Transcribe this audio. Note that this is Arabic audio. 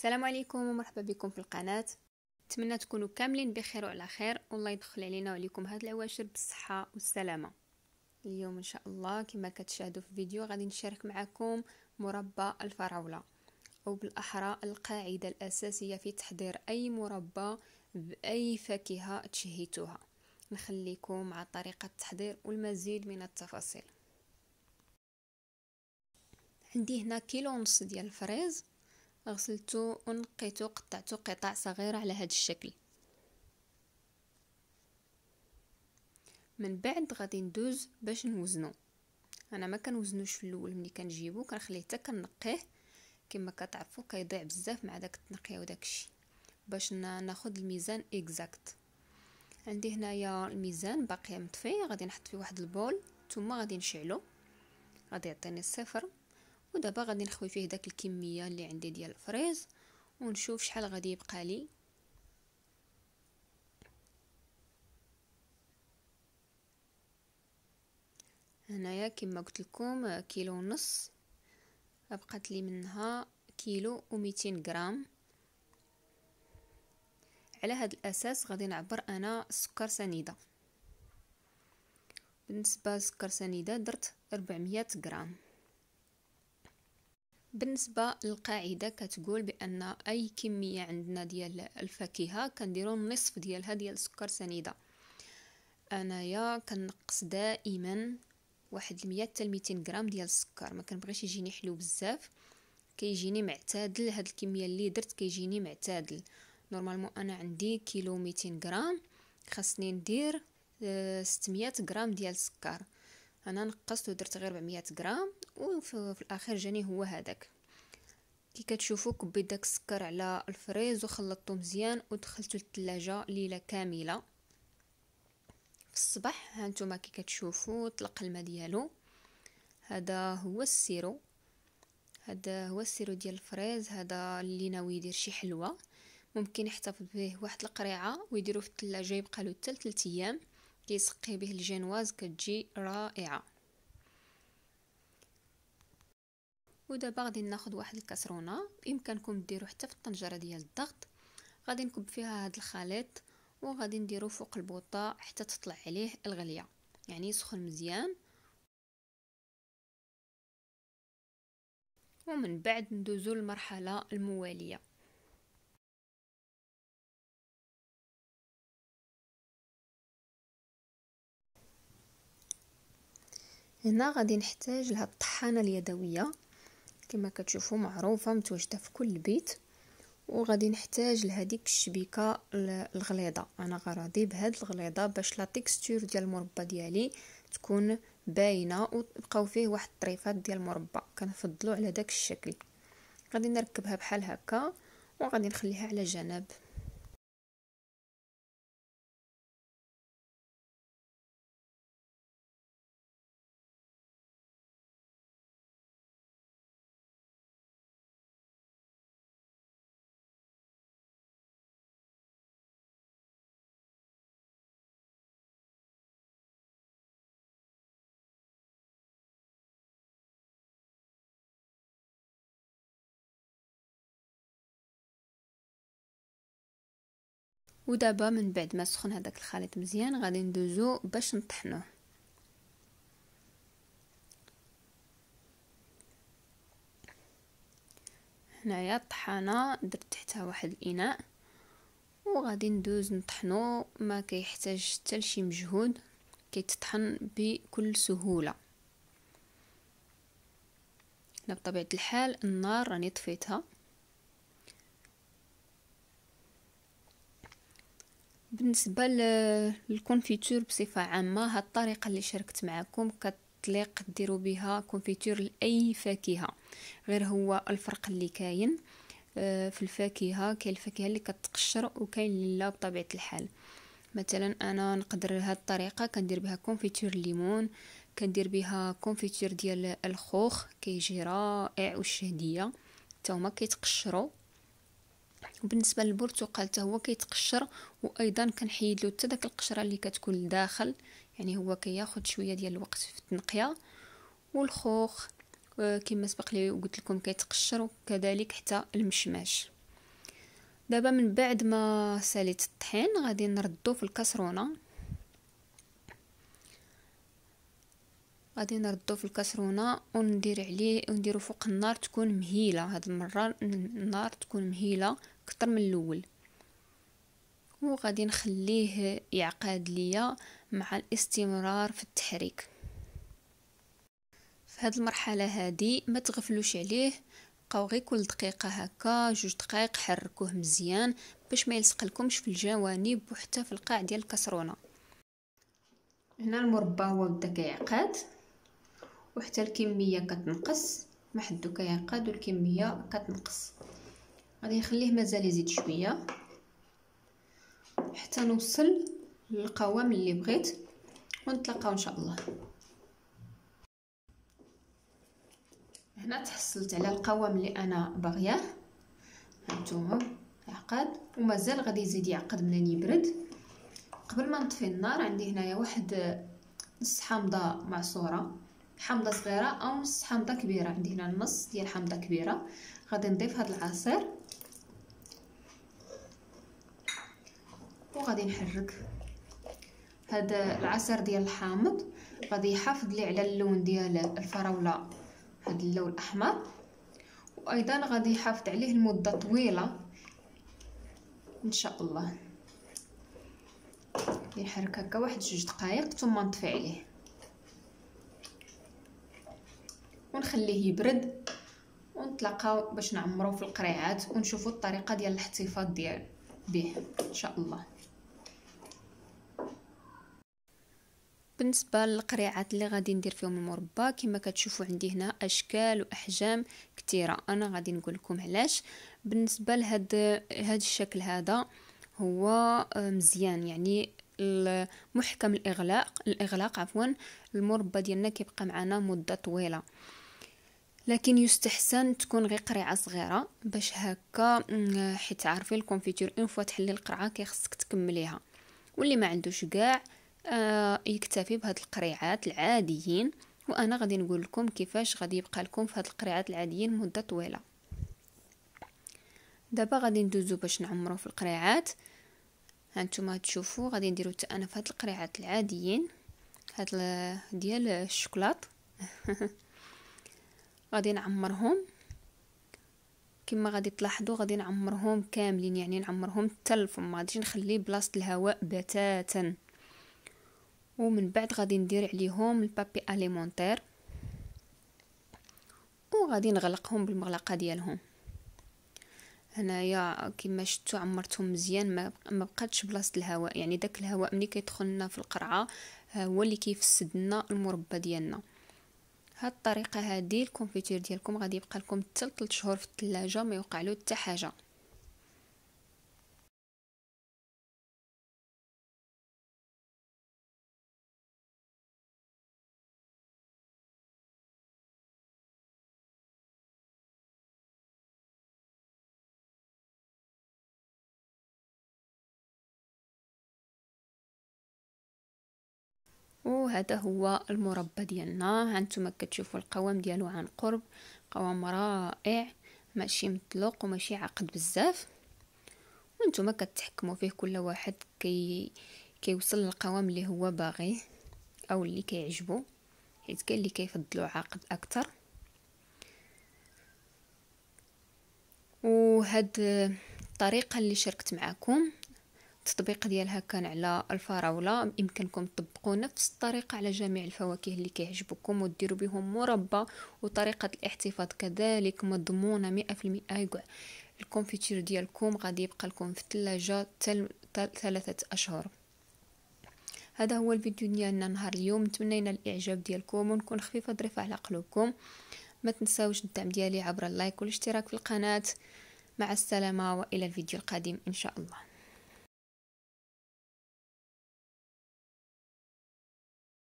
السلام عليكم ومرحبا بكم في القناة نتمنى تكونوا كاملين بخير وعلى خير والله يدخل علينا وعليكم هاد العواشر بالصحة والسلامة اليوم ان شاء الله كما كتشاهدوا في الفيديو غادي نشارك معكم مربى الفراولة او بالاحرى القاعدة الاساسية في تحضير اي مربى باي فاكهة تشهيتوها نخليكم مع طريقة التحضير والمزيد من التفاصيل عندي هنا كيلو ونص ديال الفريز غسلته ونقيته قطعته قطع صغيرة على هذا الشكل من بعد غادي ندوز باش نوزنو انا ما كنوزنوش في الاول ملي كنجيبو كنخليه حتى كنقيه كما كتعرفوا كيضيع بزاف مع داك التنقيه وداك الشيء باش ناخذ الميزان اكزاكت عندي هنايا الميزان باقي مطفي غادي نحط فيه واحد البول ثم غادي نشعلو غادي يعطيني الصفر ودابا غادي نخوي فيه داك الكميه اللي عندي ديال الفريز ونشوف شحال غادي يبقى لي هنايا كما قلت لكم كيلو ونص بقات لي منها كيلو و غرام على هذا الاساس غادي نعبر انا السكر سنيده بالنسبه للسكر سنيده درت 400 غرام بالنسبة للقاعدة كتقول بأن أي كمية عندنا ديال الفاكهة كنديرو النصف ديالها ديال سكر سنيدة أنايا كنقص دائما واحد المية حتى غرام ديال السكر ما كنبغيش يجيني حلو بزاف كيجيني معتدل هاد الكمية اللي درت كيجيني معتدل نورمالمون أنا عندي كيلو ميتين غرام خاصني ندير آه، ستمية غرام ديال السكر انا نقصت ودرت غير 400 غرام وفي الاخير جاني هو هذاك كي كتشوفوا كبيت داك السكر على الفريز وخلطته مزيان ودخلته للثلاجة ليله كامله في الصباح هانتوما كي كتشوفوا طلق الماء ديالو هذا هو السيرو هذا هو السيرو ديال الفريز هذا اللي ناوي يدير شي حلوه ممكن يحتفظ به واحد القريعه ويديروه في الثلاجه يبقى له حتى ايام كيسقي به الجينواز كتجي رائعه ودابا غادي ناخذ واحد الكسرونه بامكانكم ديرو حتى في الطنجره ديال الضغط غادي نكب فيها هذا الخليط وغادي نديرو فوق البوطه حتى تطلع عليه الغليه يعني يسخن مزيان ومن بعد ندوزو للمرحله المواليه هنا غادي نحتاج لهاد الطحانه اليدويه كما كتشوفوا معروفه متواجده في كل بيت وغادي نحتاج لهذيك الشبيكه الغليظه انا غراضي بهاد الغليظه باش لاتكستور ديال المربى ديالي تكون باينه وتبقاو فيه واحد الطريفات ديال المربى كنفضلو على داك الشكل غادي نركبها بحال هكا وغادي نخليها على جنب ودابا من بعد ما سخن هذاك الخليط مزيان غادي ندوزو باش نطحنوه هنايا الطحانه درت تحتها واحد الاناء وغادي ندوز نطحنو ما كيحتاج حتى لشي مجهود كيتطحن بكل سهوله هنا بطبيعه الحال النار راني طفيتها بالنسبه للكونفيتور بصفه عامه هاد الطريقه اللي شاركت معكم كتليق ديروا بها كونفيتور لاي فاكهه غير هو الفرق اللي كاين آه، في الفاكهه كاين الفاكهه اللي كتقشر وكاين اللي لا بطبيعه الحال مثلا انا نقدر هاد الطريقه كندير بها كونفيتور الليمون كندير بها كونفيتور ديال الخوخ كيجي رائع والشهديه حتى هما كيتقشروا بالنسبه للبرتقال حتى هو كيتقشر وايضا كنحيد له حتى داك القشره اللي كتكون لداخل يعني هو كياخد شويه ديال الوقت في التنقيه والخوخ آه، كما سبق لي وقلت لكم كيتقشر وكذلك حتى المشماش دابا من بعد ما ساليت الطحين غادي نردو في الكسرونه غادي نردو في الكسرونه وندير عليه ونديرو فوق النار تكون مهيله هاد المره النار تكون مهيله اكثر من الاول وغادي نخليه يعقد ليا مع الاستمرار في التحريك في هاد المرحله هادي ما تغفلوش عليه بقاو غير كل دقيقه هكا جوج دقائق حركوه مزيان باش ما لكمش في الجوانب وحتى في القاع ديال الكسرونه هنا المربى هو بدا كيعقد وحتى الكميه كتنقص ما حدو كينقاد والكميه كتنقص غادي نخليه مازال يزيد شويه حتى نوصل للقوام اللي بغيت ونتلاقاو ان شاء الله هنا تحصلت على القوام اللي انا باغياه هانتوما عقد ومازال غادي يزيد يعقد منين يبرد قبل ما نطفي النار عندي هنايا واحد نص حامضه معصوره حمضه صغيره او نص حمضه كبيره عندي هنا النص ديال حمضه كبيره غادي نضيف هاد العصير وغادي نحرك هاد العصير ديال الحامض غادي يحافظ لي على اللون ديال الفراوله هاد اللون الاحمر وايضا غادي يحافظ عليه لمده طويله ان شاء الله نحرك هكا واحد جوج دقائق ثم نطفي عليه ونخليه يبرد ونتلاقاو باش نعمرو في القريعات ونشوفو الطريقه ديال الاحتفاظ ديال به ان شاء الله بالنسبه للقريعات اللي غادي ندير فيهم المربى كما كتشوفوا عندي هنا اشكال واحجام كثيره انا غادي نقول لكم علاش بالنسبه لهاد هاد الشكل هذا هو آه، مزيان يعني محكم الاغلاق الاغلاق عفوا المربى ديالنا كيبقى معنا مده طويله لكن يستحسن تكون غير قريعه صغيره باش هكا حيت عارفين الكونفيتور اون فوا تحلي القرعه كيخصك تكمليها واللي ما عندوش كاع آه يكتفي بهاد القريعات العاديين وانا غادي نقول لكم كيفاش غادي يبقى لكم في هاد القريعات العاديين مده طويله دابا غادي ندوزو باش نعمرو في القريعات هانتوما تشوفوا غادي نديرو حتى انا في هاد القريعات العاديين هاد ديال الشوكولاط غادي نعمرهم كما غادي تلاحظوا غادي نعمرهم كاملين يعني نعمرهم حتى الفم ما غاديش نخلي بلاصه الهواء بتاتا ومن بعد غادي ندير عليهم البابي اليمونتير وغادي نغلقهم بالمغلقه ديالهم هنايا كما شفتوا عمرتهم مزيان ما بقاتش بلاصه الهواء يعني داك الهواء ملي كيدخل لنا في القرعه آه، هو اللي كيفسد لنا المربى ديالنا بهاد الطريقه هادي الكونفيتير ديالكم غادي يبقى لكم حتى 3 شهور في الثلاجه ما يوقع له حتى حاجه وهذا هو المربى ديالنا هانتوما كتشوفوا القوام ديالو عن قرب قوام رائع ماشي مطلق وماشي عقد بزاف وانتوما كتحكموا فيه كل واحد كي كيوصل للقوام اللي هو باغيه او اللي كيعجبو حيت كاين اللي كيفضلوا عقد اكثر وهاد الطريقه اللي شاركت معكم التطبيق ديالها كان على الفراوله يمكنكم تطبقوا نفس الطريقه على جميع الفواكه اللي كيعجبكم وديروا بهم مربى وطريقه الاحتفاظ كذلك مضمونه مئة 100% كاع الكونفيتير ديالكم غادي يبقى لكم في الثلاجه ثلاثه اشهر هذا هو الفيديو ديالنا نهار اليوم نتمنينا الاعجاب ديالكم ونكون خفيفه ظريفه على قلوبكم ما تنساوش الدعم ديالي عبر اللايك والاشتراك في القناه مع السلامه والى الفيديو القادم ان شاء الله